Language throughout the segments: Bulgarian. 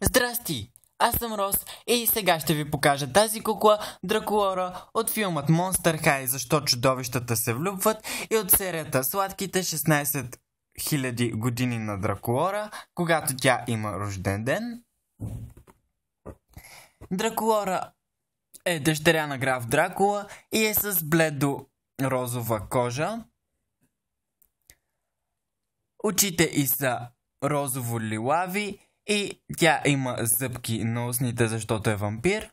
Здрасти! Аз съм Рос и сега ще ви покажа тази кукла Дракулора от филмът Monster High, защо чудовищата се влюбват и от серията Сладките 16 000 години на Дракулора, когато тя има рожден ден. Дракулора е дъщеря на граф Дракула и е с бледо розова кожа. Очите и са розово-лилави и тя има зъбки на устните, защото е вампир.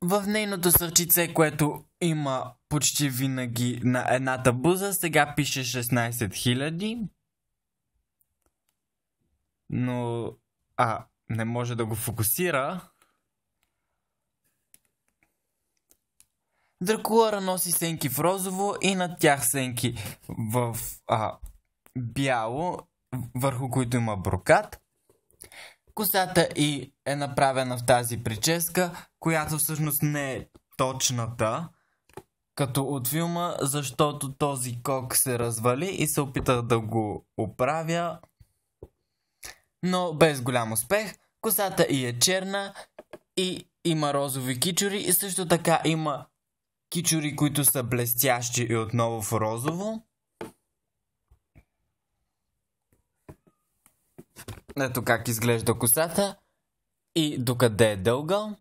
В нейното сърчице, което има почти винаги на едната буза, сега пише 16 000. Но... А, не може да го фокусира. Дракулара носи сенки в розово и на тях сенки в а, бяло върху които има брокат. Косата и е направена в тази прическа, която всъщност не е точната, като от филма, защото този кок се развали и се опита да го оправя, но без голям успех. Косата и е черна и има розови кичури и също така има кичури, които са блестящи и отново в розово. Ето как изглежда косата и докъде е дълга.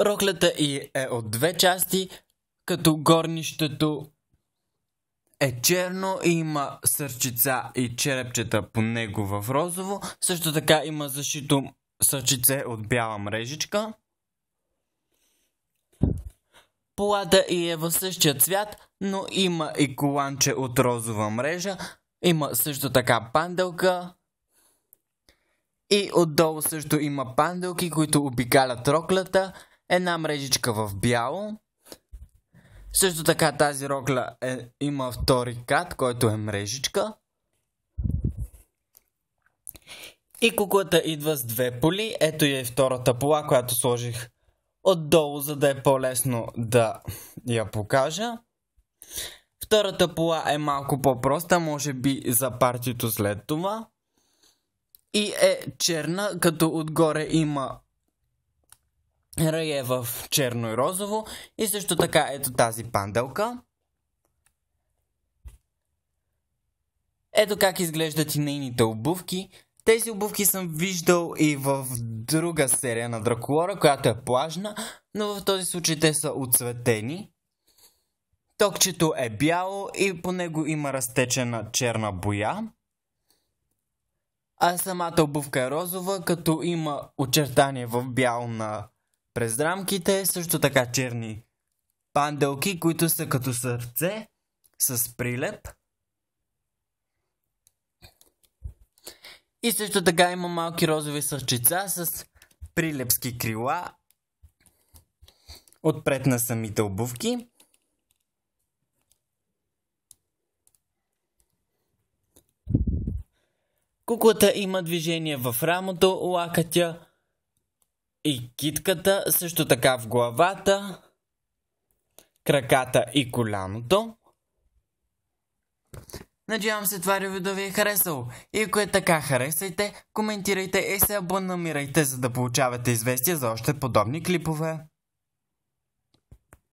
Роклята и е от две части, като горнището е черно и има сърчица и черепчета по него в розово. Също така има защито сърчице от бяла мрежичка. Плата и е в същия цвят, но има и коланче от розова мрежа. Има също така панделка. И отдолу също има панделки, които обикалят роклята. Една мрежичка в бяло. Също така тази рокля е, има втори кат, който е мрежичка. И куклата идва с две поли. Ето я и втората пола, която сложих отдолу, за да е по-лесно да я покажа. Втората пола е малко по-проста, може би за партито след това. И е черна, като отгоре има рае в черно и розово. И също така ето тази панделка. Ето как изглеждат и нейните обувки. Тези обувки съм виждал и в друга серия на Дракулора, която е плажна, но в този случай те са оцветени. Токчето е бяло и по него има разтечена черна боя. А самата обувка е розова, като има очертание в бяло на през рамките, също така черни панделки, които са като сърце с прилеп – И също така има малки розови сърчица с прилепски крила отпред на самите обувки. Куклата има движение в рамото, лакътя и китката, също така в главата, краката и коляното. Надявам се това ревю да ви е харесало. И ако е така, харесайте, коментирайте и е се абонамирайте, за да получавате известия за още подобни клипове.